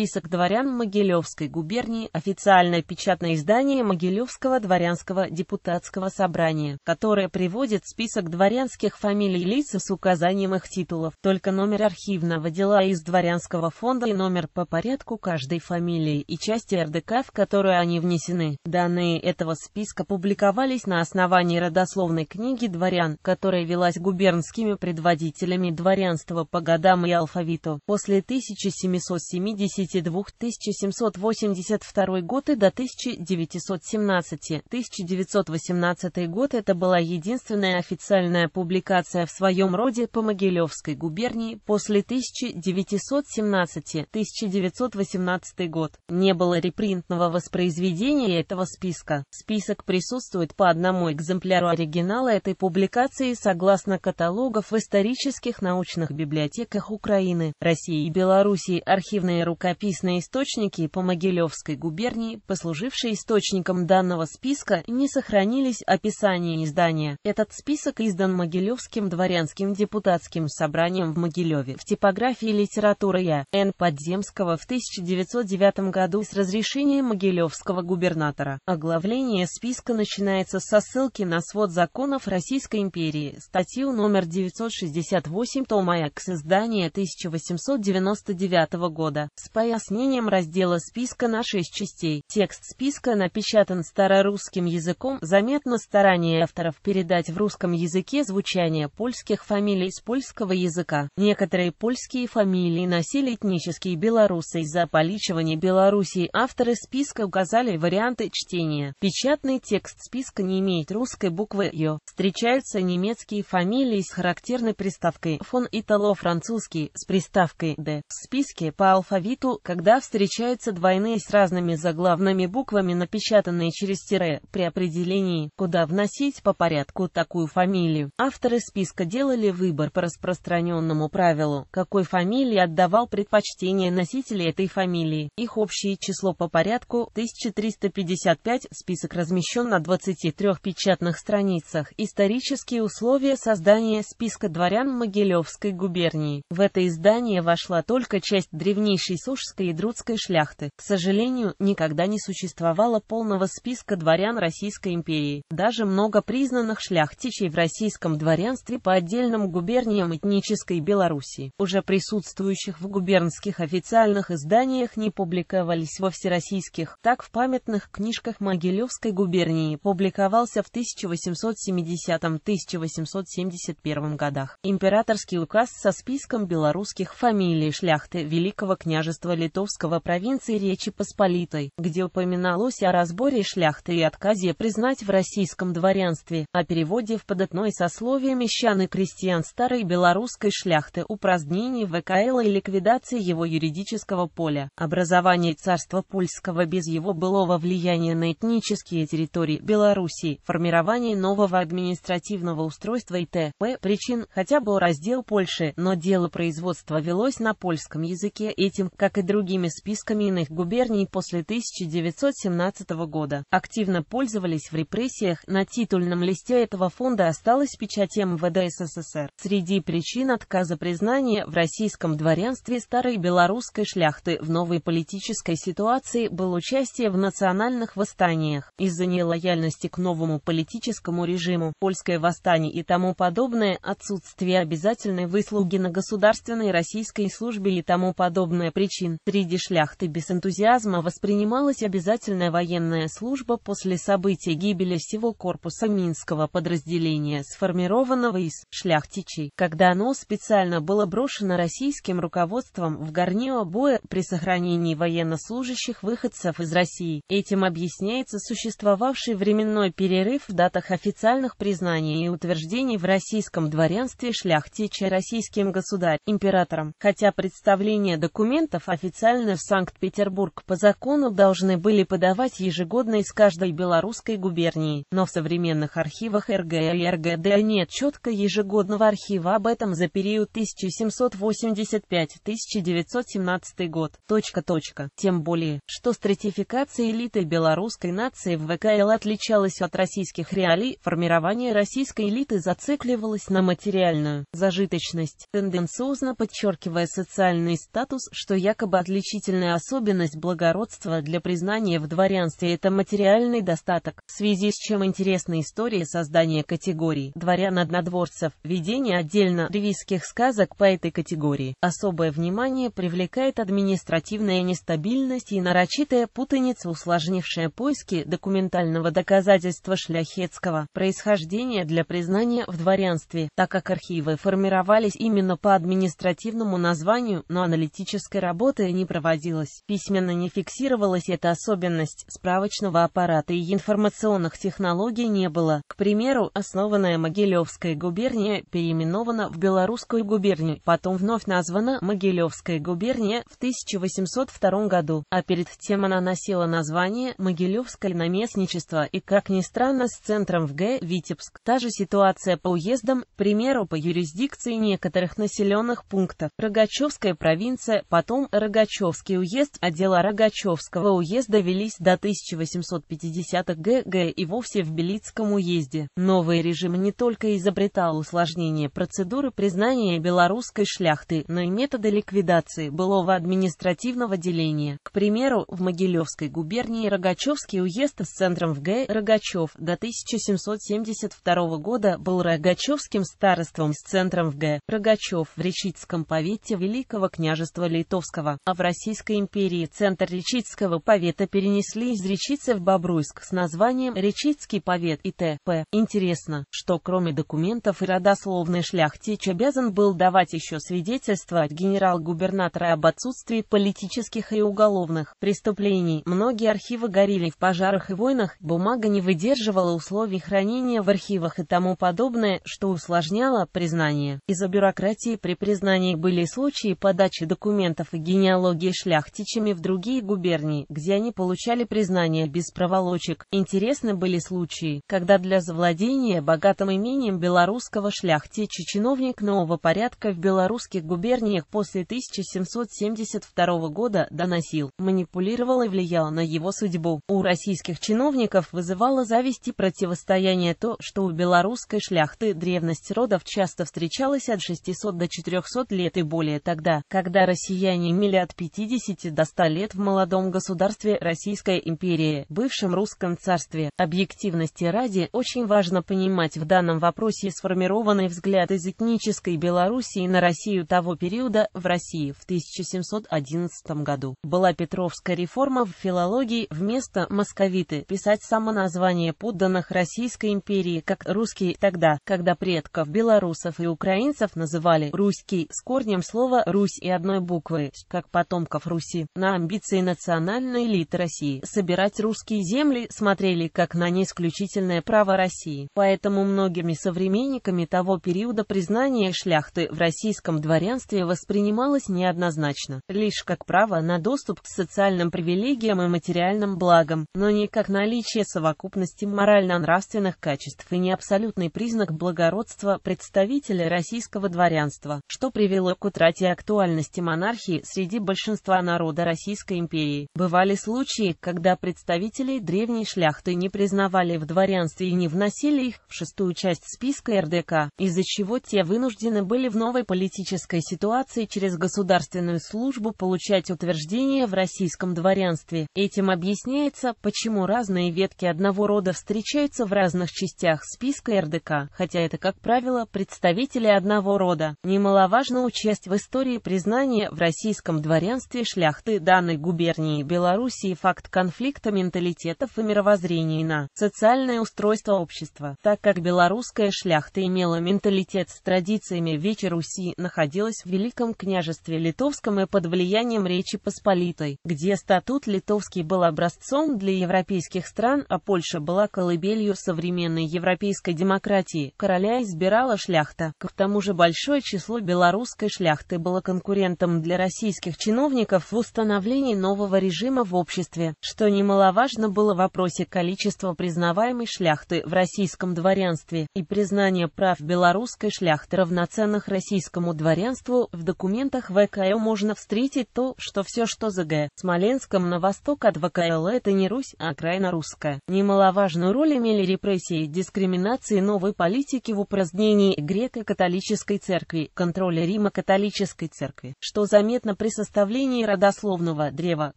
Список дворян Могилевской губернии – официальное печатное издание Могилевского дворянского депутатского собрания, которое приводит список дворянских фамилий лиц с указанием их титулов, только номер архивного дела из дворянского фонда и номер по порядку каждой фамилии и части РДК, в которую они внесены. Данные этого списка публиковались на основании родословной книги дворян, которая велась губернскими предводителями дворянства по годам и алфавиту. После 1770 1782-1782 год и до 1917. 1918 год это была единственная официальная публикация в своем роде по Могилевской губернии после 1917-1918 год. Не было репринтного воспроизведения этого списка. Список присутствует по одному экземпляру оригинала этой публикации согласно каталогов в исторических научных библиотеках Украины, России и Белоруссии архивные рукописи Летописные источники по Могилевской губернии, послужившие источником данного списка, не сохранились описания издания. Этот список издан Могилевским дворянским депутатским собранием в Могилеве в типографии литературы Я. Н. Подземского в 1909 году с разрешения Могилевского губернатора. Оглавление списка начинается со ссылки на свод законов Российской империи, статью номер 968 тома X издания 1899 года пояснением раздела списка на 6 частей. Текст списка напечатан старорусским языком, заметно старание авторов передать в русском языке звучание польских фамилий с польского языка. Некоторые польские фамилии носили этнические белорусы из-за поличивания Белоруссии. Авторы списка указали варианты чтения. Печатный текст списка не имеет русской буквы «ё». Встречаются немецкие фамилии с характерной приставкой «фон» итало-французский с приставкой «д». В списке по алфавиту случаю, когда встречаются двойные с разными заглавными буквами, напечатанные через тире, при определении, куда вносить по порядку такую фамилию. Авторы списка делали выбор по распространенному правилу, какой фамилии отдавал предпочтение носители этой фамилии. Их общее число по порядку 1355, список размещен на 23 печатных страницах. Исторические условия создания списка дворян Могилевской губернии. В это издание вошла только часть древнейшей суши Калужской и Друдской шляхты. К сожалению, никогда не существовало полного списка дворян Российской империи. Даже много признанных шляхтичей в российском дворянстве по отдельным губерниям этнической Белоруссии, уже присутствующих в губернских официальных изданиях не публиковались во всероссийских. Так в памятных книжках Могилевской губернии публиковался в 1870-1871 годах императорский указ со списком белорусских фамилий шляхты Великого княжества посольства литовского провинции Речи Посполитой, где упоминалось о разборе шляхты и отказе признать в российском дворянстве, о переводе в податное сословие мещан и крестьян старой белорусской шляхты, упразднении ВКЛ и ликвидации его юридического поля, образовании царства польского без его былого влияния на этнические территории Белоруссии, формирование нового административного устройства и т.п. причин, хотя бы раздел Польши, но дело производства велось на польском языке, этим, как и и другими списками иных губерний после 1917 года, активно пользовались в репрессиях. На титульном листе этого фонда осталась печать МВД СССР. Среди причин отказа признания в российском дворянстве старой белорусской шляхты в новой политической ситуации было участие в национальных восстаниях. Из-за нелояльности к новому политическому режиму, польское восстание и тому подобное, отсутствие обязательной выслуги на государственной российской службе и тому подобное причины. Пушкин. Среди шляхты без энтузиазма воспринималась обязательная военная служба после событий гибели всего корпуса Минского подразделения, сформированного из шляхтичей, когда оно специально было брошено российским руководством в горнило боя при сохранении военнослужащих выходцев из России. Этим объясняется существовавший временной перерыв в датах официальных признаний и утверждений в российском дворянстве шляхтичей российским государем, императором, хотя представление документов о официально в Санкт-Петербург по закону должны были подавать ежегодно из каждой белорусской губернии, но в современных архивах РГ и РГД нет четко ежегодного архива об этом за период 1785-1917 год. Точка, точка. Тем более, что стратификация элиты белорусской нации в ВКЛ отличалась от российских реалий, формирование российской элиты зацикливалось на материальную зажиточность, тенденциозно подчеркивая социальный статус, что якобы якобы отличительная особенность благородства для признания в дворянстве – это материальный достаток, в связи с чем интересна история создания категории дворян-однодворцев, ведение отдельно ревизских сказок по этой категории. Особое внимание привлекает административная нестабильность и нарочитая путаница, усложнившая поиски документального доказательства шляхетского происхождения для признания в дворянстве, так как архивы формировались именно по административному названию, но аналитической работе работы не проводилась. Письменно не фиксировалась эта особенность справочного аппарата и информационных технологий не было. К примеру, основанная Могилевская губерния переименована в Белорусскую губернию, потом вновь названа Могилевская губерния в 1802 году, а перед тем она носила название Могилевское наместничество и, как ни странно, с центром в Г. Витебск. Та же ситуация по уездам, к примеру, по юрисдикции некоторых населенных пунктов. Рогачевская провинция, потом Рогачевский уезд, а дела Рогачевского уезда велись до 1850-х г.г. и вовсе в Белицком уезде. Новый режим не только изобретал усложнение процедуры признания белорусской шляхты, но и методы ликвидации былого административного деления. К примеру, в Могилевской губернии Рогачевский уезд с центром в Г. Рогачев до 1772 года был Рогачевским старостством с центром в Г. Рогачев в Речицком повете Великого княжества Литовского. Кирова, а в Российской империи центр Речицкого повета перенесли из Речицы в Бобруйск с названием Речицкий повет и т.п. Интересно, что кроме документов и родословной шляхтич обязан был давать еще свидетельства от генерал-губернатора об отсутствии политических и уголовных преступлений. Многие архивы горели в пожарах и войнах, бумага не выдерживала условий хранения в архивах и тому подобное, что усложняло признание. Из-за бюрократии при признании были случаи подачи документов и генерал генеалогии шляхтичами в другие губернии, где они получали признание без проволочек. Интересны были случаи, когда для завладения богатым имением белорусского шляхтича чиновник нового порядка в белорусских губерниях после 1772 года доносил, манипулировал и влиял на его судьбу. У российских чиновников вызывало зависть и противостояние то, что у белорусской шляхты древность родов часто встречалась от 600 до 400 лет и более тогда, когда россияне имели правили от 50 до 100 лет в молодом государстве Российской империи, бывшем русском царстве. Объективности ради, очень важно понимать в данном вопросе сформированный взгляд из этнической Белоруссии на Россию того периода в России в 1711 году. Была Петровская реформа в филологии вместо московиты писать самоназвание подданных Российской империи как русские тогда, когда предков белорусов и украинцев называли «русский» с корнем слова «Русь» и одной буквы, как как потомков Руси, на амбиции национальной элиты России собирать русские земли смотрели как на неисключительное право России. Поэтому многими современниками того периода признание шляхты в российском дворянстве воспринималось неоднозначно, лишь как право на доступ к социальным привилегиям и материальным благам, но не как наличие совокупности морально-нравственных качеств и не абсолютный признак благородства представителя российского дворянства, что привело к утрате актуальности монархии среди среди большинства народа Российской империи. Бывали случаи, когда представителей древней шляхты не признавали в дворянстве и не вносили их в шестую часть списка РДК, из-за чего те вынуждены были в новой политической ситуации через государственную службу получать утверждение в российском дворянстве. Этим объясняется, почему разные ветки одного рода встречаются в разных частях списка РДК, хотя это, как правило, представители одного рода. Немаловажно учесть в истории признания в российском дворянстве шляхты данной губернии Белоруссии факт конфликта менталитетов и мировоззрений на социальное устройство общества, так как белорусская шляхта имела менталитет с традициями Вечи Руси, находилась в Великом княжестве Литовском и под влиянием Речи Посполитой, где статут литовский был образцом для европейских стран, а Польша была колыбелью современной европейской демократии. Короля избирала шляхта. К тому же большое число белорусской шляхты было конкурентом для российской российских чиновников в установлении нового режима в обществе, что немаловажно было в вопросе количества признаваемой шляхты в российском дворянстве и признания прав белорусской шляхты равноценных российскому дворянству, в документах ВКЛ можно встретить то, что все, что за Г. Смоленском на восток от ВКЛ это не Русь, а окраина русская. Немаловажную роль имели репрессии, дискриминации новой политики в упразднении греко-католической церкви, контроля Рима-католической церкви, что заметно при составлении родословного древа,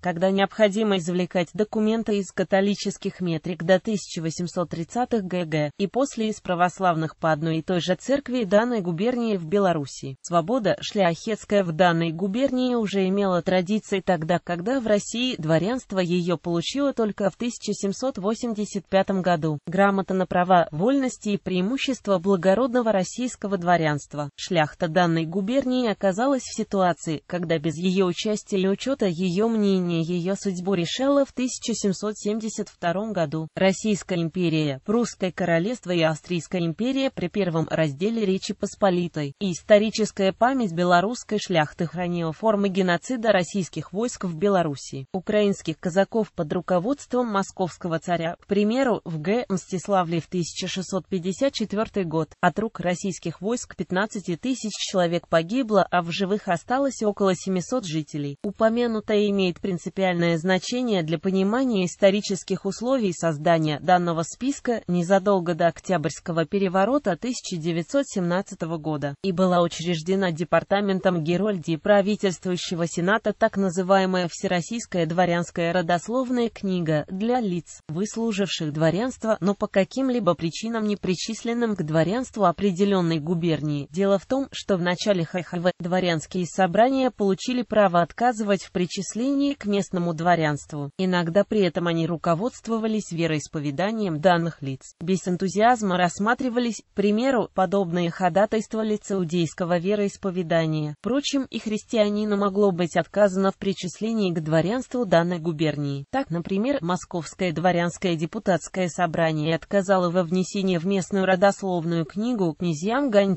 когда необходимо извлекать документы из католических метрик до 1830-х г.г. и после из православных по одной и той же церкви данной губернии в Беларуси. Свобода шляхетская в данной губернии уже имела традиции тогда, когда в России дворянство ее получило только в 1785 году. Грамота на права, вольности и преимущества благородного российского дворянства. Шляхта данной губернии оказалась в ситуации, когда без ее участия или учета ее мнения ее судьбу решала в 1772 году. Российская империя, Прусское королевство и Австрийская империя при первом разделе Речи Посполитой. И историческая память белорусской шляхты хранила формы геноцида российских войск в Беларуси, Украинских казаков под руководством московского царя, к примеру, в Г. Мстиславле в 1654 год, от рук российских войск 15 тысяч человек погибло, а в живых осталось около 700 500 жителей. Упомянутое имеет принципиальное значение для понимания исторических условий создания данного списка незадолго до Октябрьского переворота 1917 года и была учреждена Департаментом герольди правительствующего Сената так называемая Всероссийская дворянская родословная книга для лиц, выслуживших дворянство, но по каким-либо причинам не причисленным к дворянству определенной губернии. Дело в том, что в начале ХХВ дворянские собрания получили имели право отказывать в причислении к местному дворянству. Иногда при этом они руководствовались вероисповеданием данных лиц. Без энтузиазма рассматривались, к примеру, подобные ходатайства лицеудейского вероисповедания. Впрочем, и христианину могло быть отказано в причислении к дворянству данной губернии. Так, например, Московское дворянское депутатское собрание отказало во внесении в местную родословную книгу князьям Гань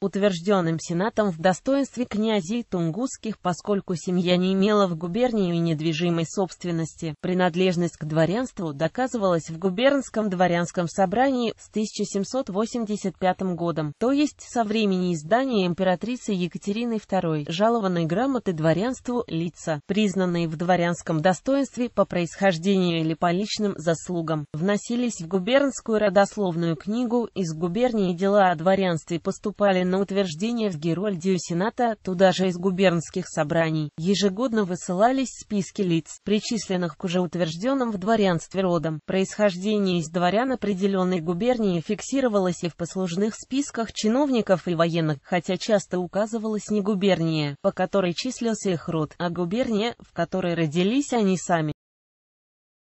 утвержденным сенатом в достоинстве князей Тунгусских Поскольку семья не имела в губернии недвижимой собственности, принадлежность к дворянству доказывалась в губернском дворянском собрании с 1785 годом, то есть со времени издания императрицы Екатерины II, жалованной грамоты дворянству лица, признанные в дворянском достоинстве по происхождению или по личным заслугам, вносились в губернскую родословную книгу, из губернии дела о дворянстве поступали на утверждение в Герольдию Сената, туда же из губернских собраний, ежегодно высылались списки лиц, причисленных к уже утвержденным в дворянстве родам. Происхождение из дворян определенной губернии фиксировалось и в послужных списках чиновников и военных, хотя часто указывалось не губерния, по которой числился их род, а губерния, в которой родились они сами.